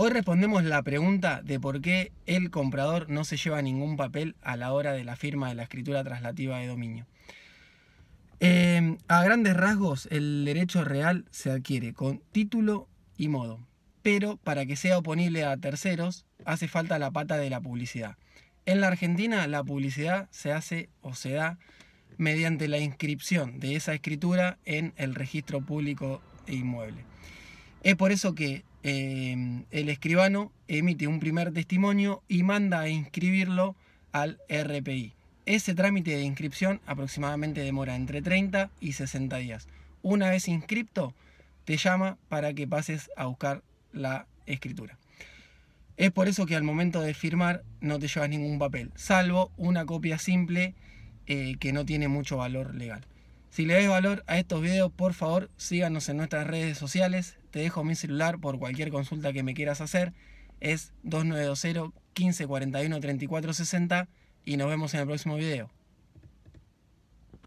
Hoy respondemos la pregunta de por qué el comprador no se lleva ningún papel a la hora de la firma de la escritura traslativa de dominio. Em, a grandes rasgos, el derecho real se adquiere con título y modo, pero para que sea oponible a terceros hace falta la pata de la publicidad. En la Argentina la publicidad se hace o se da mediante la inscripción de esa escritura en el registro público e inmueble. Es por eso que Em, el escribano emite un primer testimonio y manda a inscribirlo al RPI. Ese trámite de inscripción aproximadamente demora entre 30 y 60 días. Una vez inscripto, te llama para que pases a buscar la escritura. Es por eso que al momento de firmar no te llevas ningún papel, salvo una copia simple eh, que no tiene mucho valor legal. Si le dais valor a estos videos, por favor síganos en nuestras redes sociales. Te dejo mi celular por cualquier consulta que me quieras hacer. Es 2920 1541 3460 y nos vemos en el próximo video.